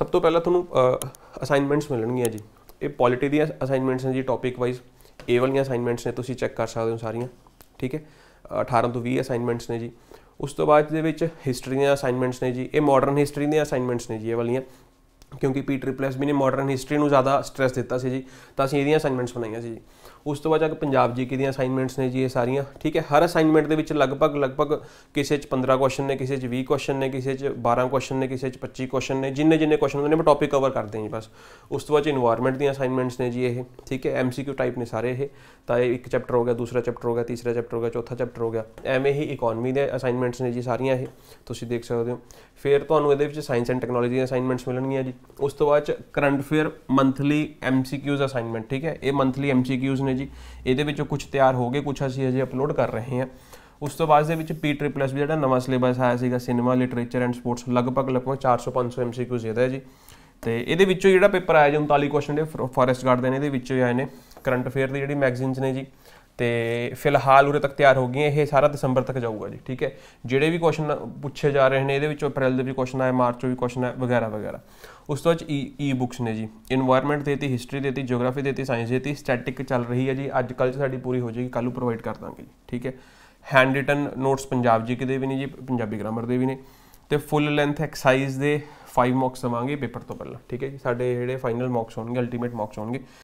ਸਭ ਤੋਂ ਪਹਿਲਾਂ ਤੁਹਾਨੂੰ ਅਸਾਈਨਮੈਂਟਸ ਮਿਲਣਗੀਆਂ ਜੀ ਇਹ ਪੋਲਿਟੀ ਦੀਆਂ ਅਸਾਈਨਮੈਂਟਸ ਨੇ ਜੀ ਟੌਪਿਕ ਵਾਈਜ਼ ਏ ਵਾਲੀਆਂ ਅਸਾਈਨਮੈਂਟਸ ਨੇ ਤੁਸੀਂ ਚੈੱਕ ਕਰ ਸਕਦੇ ਹੋ ਸਾਰੀਆਂ ਠੀਕ ਹੈ 18 ਤੋਂ 20 ਅਸਾਈਨਮੈਂਟਸ ਨੇ ਜੀ ਉਸ ਤੋਂ ਬਾਅਦ ਦੇ ਵਿੱਚ ਹਿਸਟਰੀ ਦੀਆਂ ਅਸਾਈਨਮੈਂਟਸ ਨੇ ਜੀ ਇਹ ਮਾਡਰਨ ਹਿਸਟਰੀ ਦੀਆਂ ਅਸਾਈਨਮੈਂਟਸ ਨੇ ਜੀ ਇਹ ਵਾਲੀਆਂ ਕਿਉਂਕਿ ਪੀ ਬੀ ਨੇ ਮਾਡਰਨ ਹਿਸਟਰੀ ਨੂੰ ਜ਼ਿਆਦਾ ਸਟ੍ਰੈਸ ਦਿੱਤਾ ਸੀ ਜੀ ਤਾਂ ਅਸੀਂ ਇਹਦੀਆਂ ਅਸਾਈਨਮੈਂਟਸ ਬਣਾਈਆਂ ਸੀ ਜੀ ਉਸ ਤੋਂ ਬਾਅਦ ਜਾ ਪੰਜਾਬ ਜੀਕੇ ਦੀਆਂ ਅਸਾਈਨਮੈਂਟਸ ਨੇ ਜੀ ਇਹ ਸਾਰੀਆਂ ਠੀਕ ਹੈ ਹਰ ਅਸਾਈਨਮੈਂਟ ਦੇ ਵਿੱਚ ਲਗਭਗ ਲਗਭਗ ਕਿਸੇ 'ਚ 15 ਕੁਐਸਚਨ ਨੇ ਕਿਸੇ 'ਚ 20 ਕੁਐਸਚਨ ਨੇ ਕਿਸੇ 'ਚ 12 ਕੁਐਸਚਨ ਨੇ ਕਿਸੇ 'ਚ 25 ਕੁਐਸਚਨ ਨੇ ਜਿੰਨੇ ਜਿੰਨੇ ਕੁਐਸਚਨ ਹੁੰਦੇ ਨੇ ਮੈਂ ਟੌਪਿਕ ਕਵਰ ਕਰਦੇ ਹਾਂ ਬਸ ਉਸ ਤੋਂ ਬਾਅਦ এনवायरमेंट ਦੀਆਂ ਅਸਾਈਨਮੈਂਟਸ ਨੇ ਜੀ ਇਹ ਠੀਕ ਹੈ ਐਮਸੀਕਿਊ ਟਾਈਪ ਨੇ ਸਾਰੇ ਇਹ ਤਾਂ ਇਹ ਇੱਕ ਚੈਪਟਰ ਹੋ ਗਿਆ ਦੂਸਰਾ ਚੈਪਟਰ ਹੋ ਗਿਆ ਤੀਸਰਾ ਚੈਪਟਰ ਹੋ ਗਿਆ ਚੌਥਾ ਚੈਪਟਰ ਹੋ ਗਿਆ ਐਵੇਂ ਹੀ ਇਕਨੋਮੀ ਦੇ ਅਸਾਈਨਮੈਂਟਸ ਨੇ ਜੀ ਸਾਰੀਆਂ ਇਹ ਤੁਸੀਂ ਦੇਖ ਸਕਦੇ ਹੋ ਫਿਰ ਤੁਹਾਨੂੰ ਇਹਦੇ ਵਿੱਚ ਸਾਇੰਸ ਐਂਡ ਟੈਕਨੋਲੋਜੀ ਦੀਆਂ ਅਸਾਈਨਮੈਂਟਸ ਮਿਲਣਗੀਆਂ ਜੀ ਉਸ ਤੋਂ ਬਾਅਦ ਚ current affair monthly MCQs assignment ਠੀਕ ਹੈ ਇਹ ਮੰਥਲੀ ਐਮਸੀਕਿਊਜ਼ ਨੇ ਜੀ ਇਹਦੇ ਵਿੱਚੋਂ ਕੁਝ ਤਿਆਰ ਹੋ ਗਏ ਕੁਝ ਅਸੀਂ ਅਜੇ ਅਪਲੋਡ ਕਰ ਰਹੇ ਹਾਂ ਉਸ ਤੋਂ ਬਾਅਦ ਦੇ ਵਿੱਚ ਪੀ ਟ੍ਰਿਪਲ ਐਸ ਵੀ ਜਿਹੜਾ ਨਵਾਂ ਸਿਲੇਬਸ ਆਇਆ ਸੀਗਾ ਸਿਨੇਮਾ ਲਿਟਰੇਚਰ ਐਂਡ ਸਪੋਰਟਸ ਲਗਭਗ ਲਗਭਗ 400 500 ਐਮਸੀਕਿਊਜ਼ ਇਹਦਾ ਹੈ ਜੀ ਤੇ ਇਹਦੇ ਵਿੱਚੋਂ ਜਿਹੜਾ ਪੇਪਰ ਆਇਆ ਜੀ 39 ਕੁਐਸਚਨ ਦੇ ਫੋਰੈਸਟ ਗਾਰਡ ਦੇ ਨੇ ਇਹਦੇ ਵਿੱਚੋਂ ਆਏ ਨੇ ਕਰੰਟ ਅਫੇਅਰ ਦੀ ਜਿਹੜੀ ਮੈਗਜ਼ੀਨਸ ਨੇ ਜੀ ਤੇ ਫਿਲਹਾਲ ਉਰੇ ਤੱਕ ਤਿਆਰ ਹੋ ਗਈ ਇਹ ਸਾਰਾ ਦਸੰਬਰ ਤੱਕ ਜਾਊਗਾ ਜੀ ਠੀਕ ਹੈ ਜਿਹੜੇ ਵੀ ਕੁਐਸਚਨ ਪੁੱਛੇ ਜਾ ਰਹੇ ਨੇ ਇਹਦੇ ਵਿੱਚੋਂ ਅਪ੍ਰੈਲ ਦੇ ਵੀ ਕੁਐਸਚਨ ਆਏ ਮਾਰਚ ਵੀ ਕੁਐਸਚਨ ਆਏ ਵਗੈਰਾ ਵਗੈਰਾ ਉਸ ਤੋਂ ਬਾਅਦ ਈ ਬੁੱਕਸ e, ਨੇ ਜੀ এনवायरमेंट ਦੇਤੀ ਹਿਸਟਰੀ ਦੇਤੀ ਜੀਓਗ੍ਰਾਫੀ ਦੇਤੀ ਸਾਇੰਸ ਦੇਤੀ ਸਟੈਟਿਕ ਚੱਲ ਰਹੀ ਹੈ ਜੀ ਅੱਜ ਕੱਲ ਸਾਡੀ ਪੂਰੀ ਹੋ ਜਾਏਗੀ ਕੱਲ ਨੂੰ ਪ੍ਰੋਵਾਈਡ ਕਰ ਦਾਂਗੇ ਜੀ ਠੀਕ ਹੈ ਹੈਂਡ ਰਿਟਨ ਨੋਟਸ ਪੰਜਾਬ ਜੀ ਦੇ ਵੀ ਨੇ ਜੀ ਪੰਜਾਬੀ ਗ੍ਰਾਮਰ ਦੇ ਵੀ ਨੇ ਤੇ ਫੁੱਲ ਲੈਂਥ ਐਕਸਰਸਾਈਜ਼ ਦੇ 5 ਮਾਰਕਸ ਦਵਾਂਗੇ ਪੇਪਰ ਤੋਂ ਪਹਿਲਾਂ ਠੀਕ ਹੈ ਜੀ ਸਾਡੇ ਜਿਹੜੇ ਫਾਈਨਲ ਮਾਰਕਸ ਹੋਣਗੇ ਅਲਟੀਮੇਟ ਮਾਰਕਸ ਹੋਣਗੇ